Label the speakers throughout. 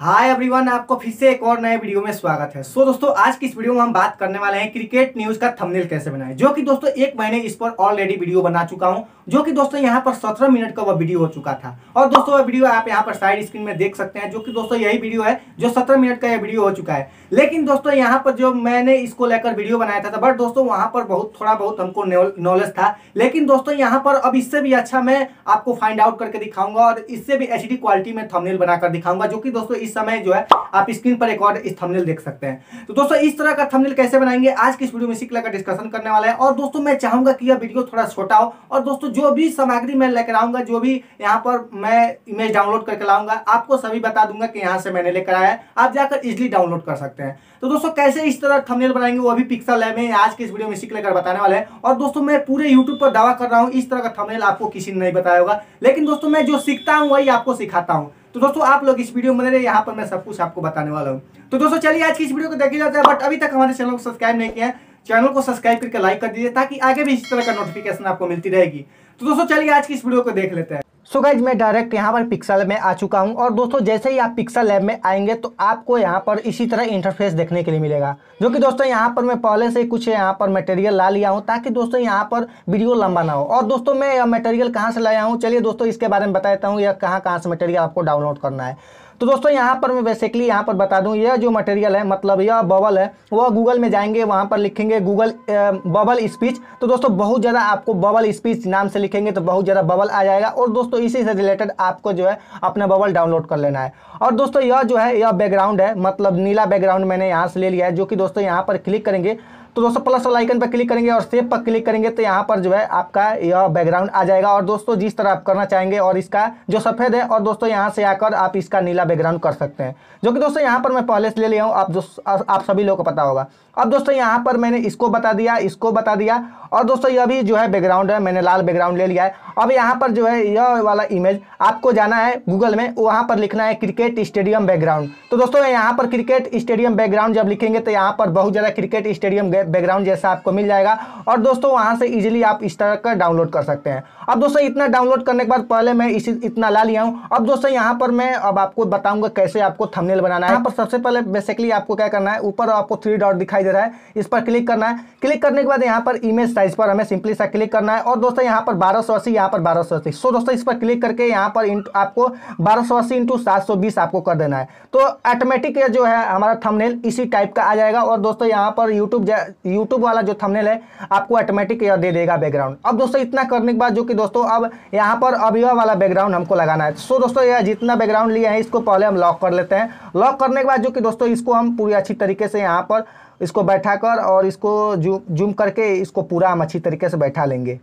Speaker 1: hi everyone आपको फिर से एक और नए वीडियो में स्वागत है सो so, दोस्तों आज की इस वीडियो में हम बात करने वाले हैं क्रिकेट न्यूज का थंबनेल कैसे बनाए जो कि दोस्तों एक महीने इस पर ऑलरेडी वीडियो बना चुका हूं जो कि दोस्तों यहां पर 17 मिनट का वह वीडियो हो चुका था और दोस्तों वह वीडियो आप यहाँ पर साइड स्क्रीन में देख सकते हैं जो कि दोस्तों यही वीडियो है जो सत्रह मिनट का यह वीडियो हो चुका है लेकिन दोस्तों यहाँ पर जो मैंने इसको लेकर वीडियो बनाया था तो बट दोस्तों वहां पर बहुत थोड़ा बहुत हमको नॉलेज था लेकिन दोस्तों यहाँ पर अब इससे भी अच्छा मैं आपको फाइंड आउट करके दिखाऊंगा और इससे भी एच क्वालिटी में थमनेल बनाकर दिखाऊंगा जो कि दोस्तों इस समय जो है आप स्क्रीन पर एक और इस थंबनेल देख सकते हैं तो दोस्तों इस तरह का थंबनेल कैसे बनाएंगे आज की इस वीडियो में इसी कला का डिस्कशन करने वाला है और दोस्तों मैं चाहूंगा कि यह वीडियो थोड़ा छोटा हो और दोस्तों जो भी सामग्री मैं लेकर आऊंगा जो भी यहाँ पर मैं इमेज डाउनलोड करके लाऊंगा आपको सभी बता दूंगा कि यहाँ से मैंने लेकर आया है आप जाकर इजिली डाउनलोड कर सकते हैं तो दोस्तों कैसे इस तरह थमनेल बनाएंगे वो भी पिक्सल है मैं आज के इस वीडियो में सीख लेकर बताने वाले हैं और दोस्तों मैं पूरे यूट्यूब पर दावा कर रहा हूँ इस तरह का थमनेल आपको किसी ने नहीं बताया होगा लेकिन दोस्तों मैं जो सीखता हूँ वही आपको सिखाता हूँ तो दोस्तों आप लोग इस वीडियो में यहाँ पर मैं सब कुछ आपको बताने वाला हूँ तो दोस्तों चलिए आज की इस वीडियो को देखे जाता है बट अभी तक हमारे चैनल को सब्सक्राइब नहीं किया चैनल को सब्सक्राइब करके लाइक कर दीजिए ताकि आगे भी इस तरह का नोटिफिकेशन आपको मिलती रहेगी तो दोस्तों चलिए आज की इस वीडियो को देख लेते हैं सो गाइज मैं डायरेक्ट यहाँ पर पिक्सल में आ चुका हूँ और दोस्तों जैसे ही आप पिक्सल लैब में आएंगे तो आपको यहाँ पर इसी तरह इंटरफेस देखने के लिए मिलेगा जो कि दोस्तों यहाँ पर मैं पहले से कुछ यहाँ पर मटेरियल ला लिया हूँ ताकि दोस्तों यहाँ पर वीडियो लंबा ना हो और दोस्तों मैं मटेरियल कहाँ से लाया हूँ चलिए दोस्तों इसके बारे में बताता हूँ यह कहाँ कहाँ से मटेरियल आपको डाउनलोड करना है तो दोस्तों यहाँ पर मैं बेसिकली यहाँ पर बता दूँ यह जो मटेरियल है मतलब यह बबल है वह गूगल में जाएंगे वहाँ पर लिखेंगे गूगल बबल स्पीच तो दोस्तों बहुत ज़्यादा आपको बबल स्पीच नाम से लिखेंगे तो बहुत ज़्यादा बबल आ जाएगा और दोस्तों इसी से रिलेटेड आपको जो है अपना बबल डाउनलोड कर लेना है और दोस्तों यह जो है यह बैकग्राउंड है मतलब नीला बैकग्राउंड मैंने यहाँ से ले लिया है जो कि दोस्तों यहाँ पर क्लिक करेंगे तो दोस्तों प्लस वाला आइकन पर क्लिक करेंगे और सेव पर क्लिक करेंगे तो यहाँ पर जो है आपका यह बैकग्राउंड आ जाएगा और दोस्तों जिस तरह आप करना चाहेंगे और इसका जो सफ़ेद है और दोस्तों यहाँ से आकर आप इसका नीला बैकग्राउंड कर सकते हैं जो कि दोस्तों यहाँ पर मैं पहले से ले लिया हूँ आप आप सभी लोगों को पता होगा अब दोस्तों यहाँ पर मैंने इसको बता दिया इसको बता दिया और दोस्तों यह भी जो है बैकग्राउंड है मैंने लाल बैकग्राउंड ले लिया है अब यहाँ पर जो है यह वाला इमेज आपको जाना है गूगल में वहाँ पर लिखना है क्रिकेट स्टेडियम बैकग्राउंड तो दोस्तों यहाँ पर क्रिकेट स्टेडियम बैकग्राउंड जब लिखेंगे तो यहाँ पर बहुत ज़्यादा क्रिकेट स्टेडियम बैकग्राउंड जैसा आपको मिल जाएगा और दोस्तों वहाँ से ईजिली आप इस तरह का डाउनलोड कर सकते हैं अब दोस्तों इतना डाउनलोड करने के बाद पहले मैं इसी इतना ला लिया हूँ अब दोस्तों यहाँ पर मैं अब आपको बताऊँगा कैसे आपको थमनेल बनाना है यहाँ पर सबसे पहले बेसिकली आपको क्या करना है ऊपर आपको थ्री डॉट दिखाई दे रहा है इस पर क्लिक करना है क्लिक करने के बाद यहाँ पर इमेज साइज पर हमें सिंपली सा क्लिक करना है और दोस्तों यहाँ पर बारह सौ अस्सी यहाँ पर बारह सौ अस्सी सो दोस्तों इस पर क्लिक करके यहाँ पर आपको बारह सौ अस्सी इंटू सात सौ बीस आपको कर देना है तो ऑटोमेटिक जो है हमारा थंबनेल इसी टाइप का आ जाएगा और दोस्तों यहाँ पर यूट्यूब यूट्यूब वाला जो थंबनेल है आपको ऑटोमेटिक यह दे देगा बैकग्राउंड अब दोस्तों इतना करने के बाद जो कि दोस्तों अब यहाँ पर अभिवा वाला बैकग्राउंड हमको लगाना है सो दोस्तों यह जितना बैकग्राउंड लिया है इसको पहले हम लॉक कर लेते हैं लॉक करने के बाद जो कि दोस्तों इसको हम पूरी अच्छी तरीके से यहाँ पर इसको बैठाकर और इसको जूम जूम करके इसको पूरा हम अच्छी तरीके से बैठा लेंगे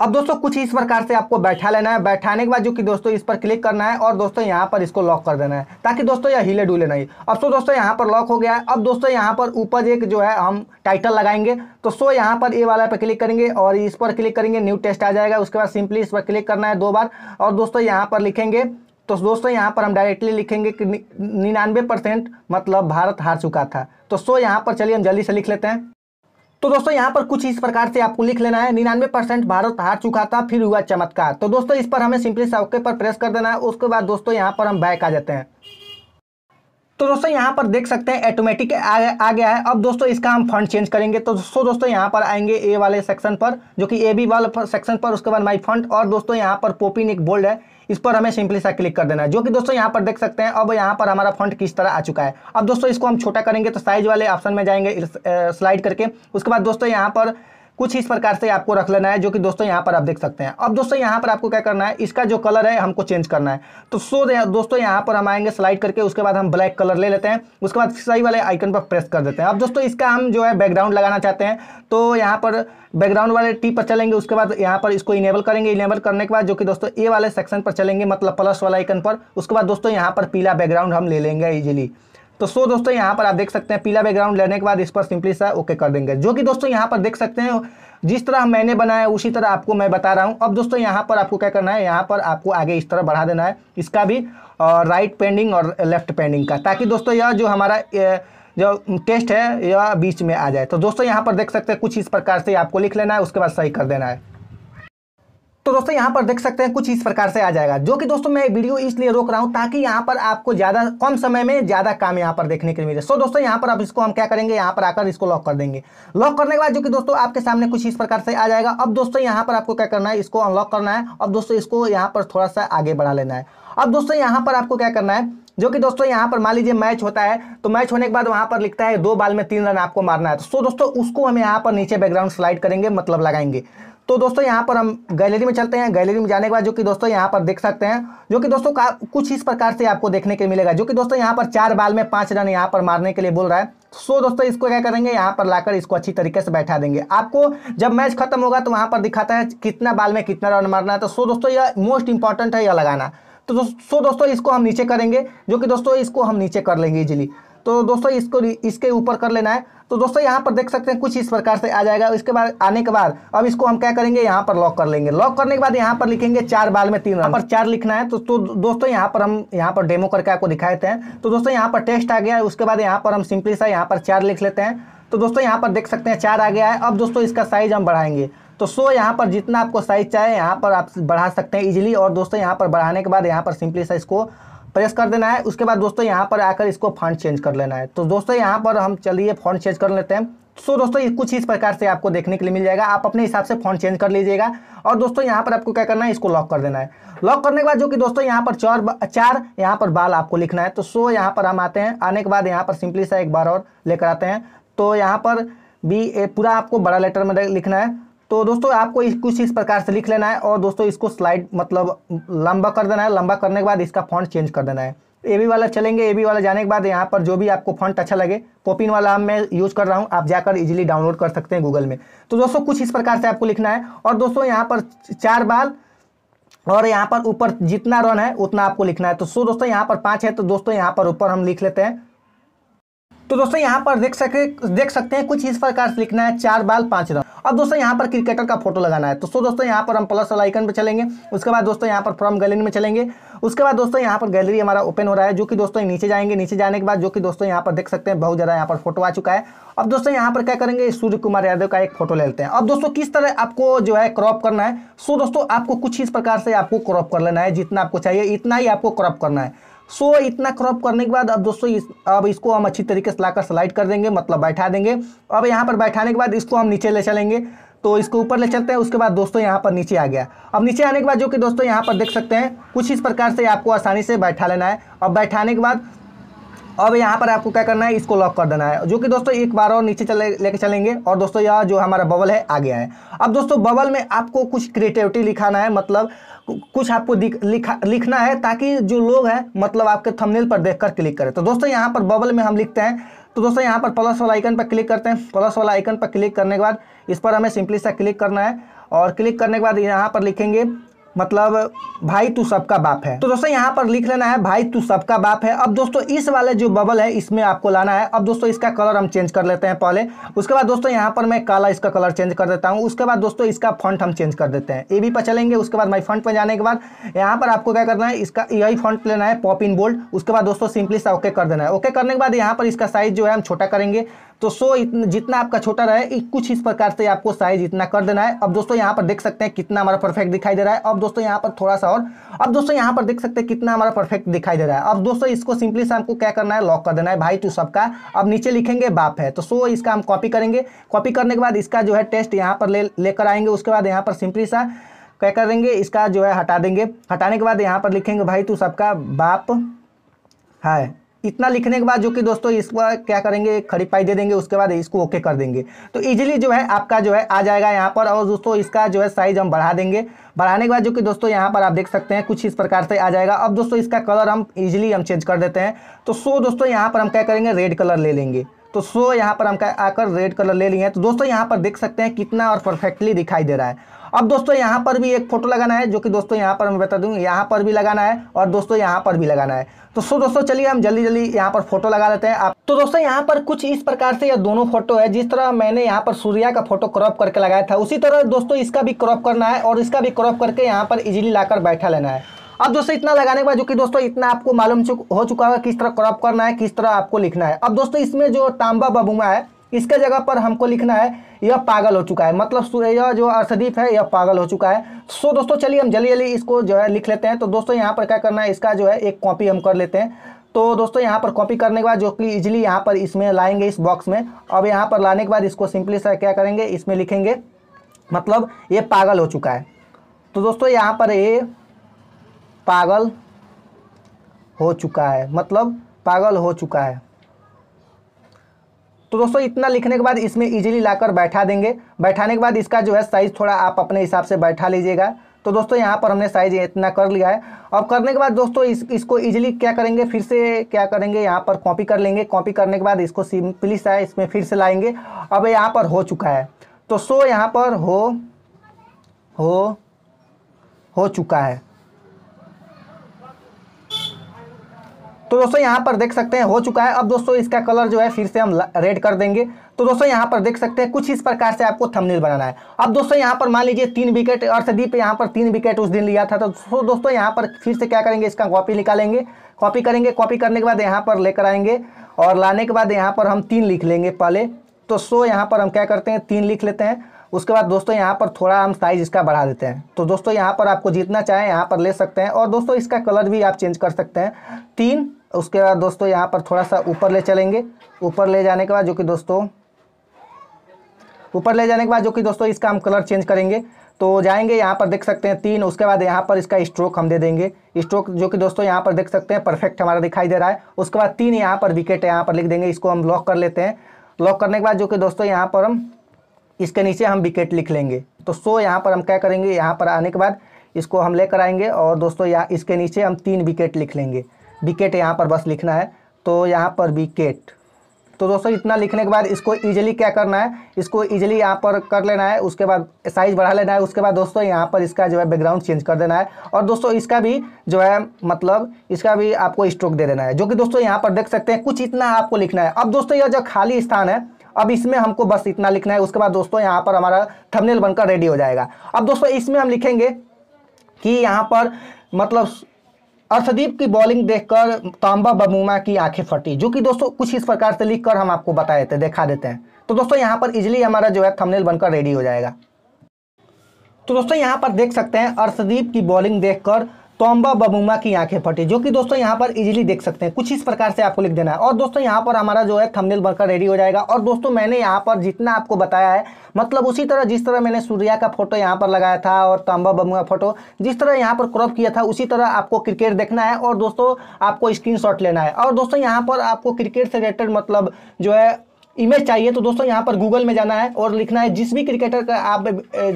Speaker 1: अब दोस्तों कुछ इस प्रकार से आपको बैठा लेना है बैठाने के बाद जो कि दोस्तों इस पर क्लिक करना है और दोस्तों यहाँ पर इसको लॉक कर देना है ताकि दोस्तों यह हिले डूले नहीं अब तो दोस्तों यहाँ पर लॉक हो गया है अब दोस्तों यहाँ पर ऊपर एक जो है हम टाइटल लगाएंगे तो सो यहाँ पर ए वाला पर क्लिक करेंगे और इस पर क्लिक करेंगे न्यू टेस्ट आ जाएगा उसके बाद सिंपली इस पर क्लिक करना है दो बार और दोस्तों यहाँ पर लिखेंगे तो दोस्तों यहाँ पर हम डायरेक्टली लिखेंगे कि निन्यानवे परसेंट मतलब भारत हार चुका था तो सो यहाँ पर चलिए हम जल्दी से लिख लेते हैं तो दोस्तों यहाँ पर कुछ इस प्रकार से आपको लिख लेना है निन्यानवे परसेंट भारत हार चुका था फिर हुआ चमत्कार तो दोस्तों इस पर हमें सिंपली सौके पर प्रेस कर देना है उसके बाद दोस्तों यहाँ पर हम बैक आ जाते हैं तो दोस्तों यहाँ पर देख सकते हैं ऑटोमेटिक आ, आ गया है अब दोस्तों इसका हम फंड चेंज करेंगे तो दोस्तों दोस्तों यहाँ पर आएंगे ए वाले सेक्शन पर जो कि ए बी वाले सेक्शन पर उसके बाद माई फंड और दोस्तों यहाँ पर पोपिन एक बोल्ड है इस पर हमें सिंपली सा क्लिक कर देना है जो कि दोस्तों यहाँ पर देख सकते हैं अब यहाँ पर हमारा फंड किस तरह आ चुका है अब दोस्तों इसको हम छोटा करेंगे तो साइज वाले ऑप्शन में जाएंगे स्लाइड करके उसके बाद दोस्तों यहाँ पर कुछ इस प्रकार से आपको रख लेना है जो कि दोस्तों यहाँ पर आप देख सकते हैं अब दोस्तों यहाँ पर आपको क्या करना है इसका जो कलर है हमको चेंज करना है तो सो दोस्तों यहाँ पर हम आएंगे स्लाइड करके उसके बाद हम ब्लैक कलर ले लेते हैं उसके बाद सही वाले आइकन पर प्रेस कर देते हैं अब दोस्तों इसका हम जो है बैकग्राउंड लगाना चाहते हैं तो यहाँ पर बैकग्राउंड वाले टी पर चलेंगे उसके बाद यहाँ पर इसको इनेबल करेंगे इनेबल करने के बाद जो कि दोस्तों ए वाले सेक्शन पर चलेंगे मतलब प्लस वाला आइकन पर उसके बाद दोस्तों यहाँ पर पीला बैकग्राउंड हम ले लेंगे इजिली तो सो दोस्तों यहाँ पर आप देख सकते हैं पीला बैकग्राउंड लेने के बाद इस पर सिंपली सा ओके कर देंगे जो कि दोस्तों यहाँ पर देख सकते हैं जिस तरह मैंने बनाया उसी तरह आपको मैं बता रहा हूँ अब दोस्तों यहाँ पर आपको क्या करना है यहाँ पर आपको आगे इस तरह बढ़ा देना है इसका भी और राइट पेंडिंग और लेफ्ट पेंडिंग का ताकि दोस्तों यह जो हमारा जो टेस्ट है यह बीच में आ जाए तो दोस्तों यहाँ पर देख सकते हैं कुछ इस प्रकार से आपको लिख लेना है उसके बाद सही कर देना है तो दोस्तों यहाँ पर देख सकते हैं कुछ इस प्रकार से आ जाएगा जो कि दोस्तों मैं वीडियो इसलिए रोक रहा हूँ ताकि यहाँ पर आपको ज़्यादा कम समय में ज़्यादा काम यहाँ पर देखने के लिए मिले सो दोस्तों यहाँ पर अब इसको हम क्या करेंगे यहाँ पर आकर इसको लॉक कर देंगे लॉक करने के बाद जो कि दोस्तों आपके सामने कुछ इस प्रकार से आ जाएगा अब दोस्तों यहाँ पर आपको क्या करना है इसको अनलॉक करना है अब दोस्तों इसको यहाँ पर थोड़ा सा आगे बढ़ा लेना है अब दोस्तों यहाँ पर आपको क्या करना है जो कि दोस्तों यहाँ पर मान लीजिए मैच होता है तो मैच होने के बाद वहाँ पर लिखता है दो बाल में तीन रन आपको मारना है तो सो दोस्तों उसको हम यहाँ पर नीचे बैकग्राउंड स्लाइड करेंगे मतलब लगाएंगे तो दोस्तों यहाँ पर हम गैलरी में चलते हैं गैलरी में जाने के बाद जो कि दोस्तों यहाँ पर देख सकते हैं जो कि दोस्तों का कुछ इस प्रकार से आपको देखने के मिलेगा जो कि दोस्तों यहाँ पर चार बाल में पाँच रन यहाँ पर मारने के लिए बोल रहा है सो so, दोस्तों इसको क्या करेंगे यहाँ पर लाकर इसको अच्छी तरीके से बैठा देंगे आपको जब मैच खत्म होगा तो वहाँ पर दिखाता है कितना बाल में कितना रन मारना है तो सो so, दोस्तों यह मोस्ट इंपॉर्टेंट है यह लगाना तो सो दोस्तों इसको हम नीचे करेंगे जो कि दोस्तों इसको हम नीचे कर लेंगे इजिली तो दोस्तों इसको इसके ऊपर कर लेना है तो दोस्तों यहाँ पर देख सकते हैं कुछ इस प्रकार से आ जाएगा इसके बाद आने के बाद अब इसको हम क्या करेंगे यहाँ पर लॉक कर लेंगे लॉक करने के बाद यहाँ पर लिखेंगे चार बाल में तीन रन पर चार लिखना है तो, तो दोस्तों यहाँ पर हम यहाँ पर डेमो करके आपको दिखाए हैं तो दोस्तों यहाँ पर टेस्ट आ गया है उसके बाद यहाँ पर हम सिंपली सा यहाँ पर चार लिख लेते हैं तो दोस्तों यहाँ पर देख सकते हैं चार आ गया है अब दोस्तों इसका साइज हम बढ़ाएंगे तो सो यहाँ पर जितना आपको साइज चाहे यहाँ पर आप बढ़ा सकते हैं इजिली और दोस्तों यहाँ पर बढ़ाने के बाद यहाँ पर सिंपली सा इसको प्रेस कर देना है उसके बाद दोस्तों यहाँ पर आकर इसको फॉन्ट चेंज कर लेना है तो दोस्तों यहाँ पर हम चलिए फॉन्ट चेंज कर लेते हैं सो so, दोस्तों ये कुछ इस प्रकार से आपको देखने के लिए मिल जाएगा आप अपने हिसाब से फोन चेंज कर लीजिएगा और दोस्तों यहाँ पर आपको क्या करना है इसको लॉक कर देना है लॉक करने के बाद जो कि दोस्तों यहाँ पर चार चार यहाँ पर बाल आपको लिखना है तो सो so, यहाँ पर हम आते हैं आने के बाद यहाँ पर सिंपली सा एक बार और लेकर आते हैं तो यहाँ पर भी पूरा आपको बड़ा लेटर में लिखना है तो दोस्तों आपको कुछ इस प्रकार से लिख लेना है और दोस्तों इसको स्लाइड मतलब लंबा कर देना है लंबा करने के बाद इसका फॉन्ट चेंज कर देना है ए बी वाला चलेंगे ए बी वाला जाने के बाद यहाँ पर जो भी आपको फॉन्ट अच्छा लगे पोपिन वाला मैं यूज़ कर रहा हूँ आप जाकर इजीली डाउनलोड कर सकते हैं गूगल में तो दोस्तों कुछ इस प्रकार से आपको लिखना है और दोस्तों यहाँ पर चार बाल और यहाँ पर ऊपर जितना रन है उतना आपको लिखना है तो सो दोस्तों यहाँ पर पाँच है तो दोस्तों यहाँ पर ऊपर हम लिख लेते हैं तो दोस्तों यहाँ पर देख सके देख सकते हैं कुछ इस प्रकार से लिखना है चार बाल पांच रन अब दोस्तों यहाँ पर क्रिकेटर का फोटो लगाना है तो सो दोस्तों यहाँ पर हम प्लस वाला आइकन पर चलेंगे उसके बाद दोस्तों यहाँ पर फ्रॉम गैलरी में चलेंगे उसके बाद दोस्तों यहाँ पर गैलरी हमारा ओपन हो रहा है जो कि दोस्तों नीचे जाएंगे नीचे जाने के बाद जो कि दोस्तों यहाँ पर देख सकते हैं बहुत ज़्यादा यहाँ पर फोटो आ चुका है अब दोस्तों यहाँ पर क्या करेंगे सूर्य कुमार यादव का एक फोटो ले लेते हैं अब दोस्तों किस तरह आपको जो है क्रॉप करना है सो दोस्तों आपको कुछ इस प्रकार से आपको क्रॉप कर लेना है जितना आपको चाहिए इतना ही आपको क्रॉप करना है सो इतना क्रॉप करने के बाद अब दोस्तों इस, अब इसको हम अच्छी तरीके से लाकर स्लाइड कर देंगे मतलब बैठा देंगे अब यहाँ पर बैठाने के बाद इसको हम नीचे ले चलेंगे तो इसको ऊपर ले चलते हैं उसके बाद दोस्तों यहाँ पर नीचे आ गया अब नीचे आने के बाद जो कि दोस्तों यहाँ पर देख सकते हैं कुछ इस प्रकार से आपको आसानी से बैठा लेना है अब बैठाने के बाद अब यहाँ पर आपको क्या करना है इसको लॉक कर देना है जो कि दोस्तों एक बार और नीचे चले लेके चलेंगे और दोस्तों यह जो हमारा बबल है आ गया है अब दोस्तों बबल में आपको कुछ क्रिएटिविटी लिखाना है मतलब कुछ आपको लिखा लिखना है ताकि जो लोग हैं मतलब आपके थंबनेल पर देखकर क्लिक करें तो दोस्तों यहाँ पर बबल में हम लिखते हैं तो दोस्तों यहाँ पर प्लस वाला आइकन पर क्लिक करते हैं प्लस वाला आइकन पर क्लिक करने के बाद इस पर हमें सिंपली सा क्लिक करना है और क्लिक करने के बाद यहाँ पर लिखेंगे मतलब भाई तू सबका बाप है तो दोस्तों यहाँ पर लिख लेना है भाई तू सबका बाप है अब दोस्तों इस वाले जो बबल है इसमें आपको लाना है अब दोस्तों इसका कलर हम चेंज कर लेते हैं पहले उसके बाद दोस्तों यहाँ पर मैं काला इसका कलर चेंज कर देता हूँ उसके बाद दोस्तों इसका फ्रंट हम चेंज कर देते हैं ए बी पर चलेंगे उसके बाद माई फ्रंट पर जाने के बाद यहाँ पर आपको क्या करना है इसका यही फ्रंट लेना है पॉप इन बोल्ड उसके बाद दोस्तों सिंपली सा ओके कर देना है ओके करने के बाद यहाँ पर इसका साइज जो है हम छोटा करेंगे तो सो इतना जितना आपका छोटा रहे कुछ इस प्रकार से आपको साइज इतना कर देना है अब दोस्तों यहाँ पर देख सकते हैं कितना हमारा परफेक्ट दिखाई दे रहा है अब दोस्तों यहाँ पर थोड़ा सा और अब दोस्तों यहाँ पर देख सकते हैं कितना हमारा परफेक्ट दिखाई दे रहा है अब दोस्तों इसको सिंपली से हमको क्या करना है लॉक कर देना है भाई तू सबका अब नीचे लिखेंगे बाप है तो सो इसका हम कॉपी करेंगे कॉपी करने के बाद इसका जो है टेस्ट यहाँ पर लेकर आएंगे उसके बाद यहाँ पर सिंपली सा क्या करेंगे इसका जो है हटा देंगे हटाने के बाद यहाँ पर लिखेंगे भाई तू सबका बाप है इतना लिखने के बाद जो कि दोस्तों पर क्या करेंगे खड़ी पाई दे देंगे उसके बाद इसको ओके कर देंगे तो इजीली जो है आपका जो है आ जाएगा यहाँ पर और दोस्तों इसका जो है साइज हम बढ़ा देंगे बढ़ाने के बाद जो कि दोस्तों यहाँ पर आप देख सकते हैं कुछ इस प्रकार से आ जाएगा अब दोस्तों इसका कलर हम इजिली हम चेंज कर देते हैं तो सो दोस्तों यहाँ पर हम क्या करेंगे रेड कलर ले लेंगे तो सो यहाँ पर हम आकर रेड कलर ले लिए हैं तो दोस्तों यहाँ पर देख सकते हैं कितना और परफेक्टली दिखाई दे रहा है अब दोस्तों यहाँ पर भी एक फोटो लगाना है जो कि दोस्तों यहाँ पर मैं बता दूँ यहाँ पर भी लगाना है और दोस्तों यहाँ पर भी लगाना है तो सो दोस्तों चलिए हम जल्दी जल्दी यहाँ पर फोटो लगा लेते हैं आप तो दोस्तों यहाँ पर कुछ इस प्रकार से यह दोनों फोटो है जिस तरह मैंने यहाँ पर सूर्या का फोटो क्रॉप करके लगाया था उसी तरह दोस्तों इसका भी क्रॉप करना है और इसका भी क्रॉप करके यहाँ पर इजिली लाकर बैठा लेना है अब दोस्तों इतना लगाने के बाद जो कि दोस्तों इतना आपको मालूम चुक हो चुका होगा किस तरह क्रॉप करना है किस तरह आपको लिखना है अब दोस्तों इसमें जो तांबा बबुमा है इसके जगह पर हमको लिखना है यह पागल हो चुका है मतलब यह जो अर्शदीप है यह पागल हो चुका है सो दोस्तों चलिए हम जल्दी जल्दी इसको जो है लिख लेते हैं तो दोस्तों यहाँ पर क्या करना है इसका जो है एक कॉपी हम कर लेते हैं तो दोस्तों यहाँ पर कॉपी करने के बाद जो कि इजिली यहाँ पर इसमें लाएंगे इस बॉक्स में अब यहाँ पर लाने के बाद इसको सिंपली सा क्या करेंगे इसमें लिखेंगे मतलब ये पागल हो चुका है तो दोस्तों यहाँ पर ये पागल हो चुका है मतलब पागल हो चुका है तो दोस्तों इतना लिखने के बाद इसमें इजीली लाकर बैठा देंगे बैठाने के बाद इसका जो है साइज़ थोड़ा आप अपने हिसाब से बैठा लीजिएगा तो दोस्तों यहाँ पर हमने साइज इतना कर लिया है अब करने के बाद दोस्तों इस इसको इजीली क्या करेंगे फिर से क्या करेंगे यहाँ पर कॉपी कर लेंगे कॉपी करने के बाद इसको सिंपली सा इसमें फिर से लाएंगे अब यहाँ पर हो चुका है तो सो यहाँ पर हो हो हो चुका है तो दोस्तों यहाँ पर देख सकते हैं हो चुका है अब दोस्तों इसका कलर जो है फिर से हम रेड कर देंगे तो दोस्तों यहाँ पर देख सकते हैं कुछ इस प्रकार से आपको थंबनेल बनाना है अब दोस्तों यहाँ पर मान लीजिए तीन विकेट सदीप यहाँ पर तीन विकेट उस दिन लिया था तो दोस्तों यहाँ पर फिर से क्या करेंगे इसका कॉपी निकालेंगे कॉपी करेंगे कॉपी करने के बाद यहाँ पर लेकर आएंगे और लाने के बाद यहाँ पर हम तीन लिख लेंगे पहले तो सो यहाँ पर हम क्या करते हैं तीन लिख लेते हैं उसके बाद दोस्तों यहाँ पर थोड़ा हम साइज इसका बढ़ा देते हैं तो दोस्तों यहाँ पर आपको जितना चाहे यहाँ पर ले सकते हैं और दोस्तों इसका कलर भी आप चेंज कर सकते हैं तीन उसके बाद दोस्तों यहाँ पर थोड़ा सा ऊपर ले चलेंगे ऊपर ले जाने के बाद जो कि दोस्तों ऊपर ले जाने के बाद जो कि दोस्तों इसका हम कलर चेंज करेंगे तो जाएंगे यहाँ पर देख सकते हैं तीन उसके बाद यहाँ पर इसका स्ट्रोक हम दे देंगे स्ट्रोक जो कि दोस्तों यहाँ पर देख सकते हैं परफेक्ट हमारा दिखाई दे रहा है उसके बाद तीन यहाँ पर विकेट यहाँ पर लिख देंगे इसको हम लॉक कर लेते हैं लॉक करने के बाद जो कि दोस्तों यहाँ पर हम इसके नीचे हम विकेट लिख लेंगे तो सो यहाँ पर हम क्या करेंगे यहाँ पर आने के बाद इसको हम लेकर आएंगे और दोस्तों यहाँ इसके नीचे हम तीन विकेट लिख लेंगे विकेट यहाँ पर बस लिखना है तो यहाँ पर विकेट तो दोस्तों इतना लिखने के बाद इसको ईजिली क्या करना है इसको ईजिली यहाँ पर कर लेना है उसके बाद साइज़ बढ़ा लेना है उसके बाद दोस्तों यहाँ पर इसका जो है बैकग्राउंड चेंज कर देना है और दोस्तों इसका भी जो है मतलब इसका भी आपको स्ट्रोक दे देना है जो कि दोस्तों यहाँ पर देख सकते हैं कुछ इतना आपको लिखना है अब दोस्तों यह जो खाली स्थान है अब इसमें हमको बस इतना लिखना है उसके बाद दोस्तों यहाँ पर हमारा थमनेल बनकर रेडी हो जाएगा अब दोस्तों इसमें हम लिखेंगे कि यहाँ पर मतलब अर्शदीप की बॉलिंग देखकर तांबा बमूमा की आंखें फटी जो कि दोस्तों कुछ इस प्रकार से लिखकर हम आपको बता देते हैं दिखा देते हैं तो दोस्तों यहां पर इजिली हमारा जो है थंबनेल बनकर रेडी हो जाएगा तो दोस्तों यहां पर देख सकते हैं अर्षदीप की बॉलिंग देखकर तोम्बा बबूमा की आंखें फटी जो कि दोस्तों यहाँ पर इजीली देख सकते हैं कुछ इस प्रकार से आपको लिख देना है और दोस्तों यहाँ पर हमारा जो है थंबनेल बनकर रेडी हो जाएगा और दोस्तों मैंने यहाँ पर जितना आपको बताया है मतलब उसी तरह जिस तरह मैंने सूर्या का फोटो यहाँ पर लगाया था और तोम्बा बबूमा का फोटो जिस तरह यहाँ पर क्रॉप किया था उसी तरह आपको क्रिकेट देखना है और दोस्तों आपको स्क्रीन लेना है और दोस्तों यहाँ पर आपको क्रिकेट से रिलेटेड मतलब जो है इमेज चाहिए तो दोस्तों यहाँ पर गूगल में जाना है और लिखना है जिस भी क्रिकेटर का आप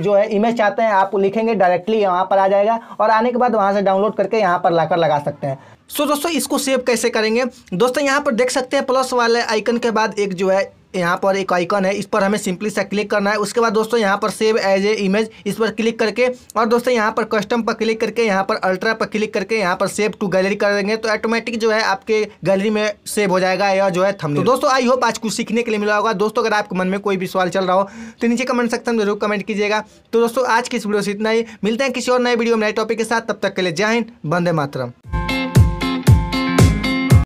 Speaker 1: जो है इमेज चाहते हैं आप लिखेंगे डायरेक्टली यहाँ पर आ जाएगा और आने के बाद वहाँ से डाउनलोड करके यहाँ पर लाकर लगा सकते हैं सो so, दोस्तों इसको सेव कैसे करेंगे दोस्तों यहाँ पर देख सकते हैं प्लस वाले आइकन के बाद एक जो है यहाँ पर एक आइकन है इस पर हमें सिंपली से क्लिक करना है उसके बाद दोस्तों यहाँ पर सेव एज ए इमेज इस पर क्लिक करके और दोस्तों यहाँ पर कस्टम पर क्लिक करके यहाँ पर अल्ट्रा पर क्लिक करके यहाँ पर सेव टू गैलरी कर देंगे तो ऑटोमेटिक जो है आपके गैलरी में सेव हो जाएगा या जो है थम तो दोस्तों आई होप आज कुछ सीखने के लिए मिला होगा दोस्तों अगर आपके मन में कोई भी सवाल चल रहा हो तो नीचे कमेंट सकते हैं जरूर कमेंट कीजिएगा तो दोस्तों आज की इस वीडियो से इतना ही मिलते हैं किसी और नए वीडियो में नए टॉपिक के साथ तब तक के लिए जय हिंद बंदे मातरम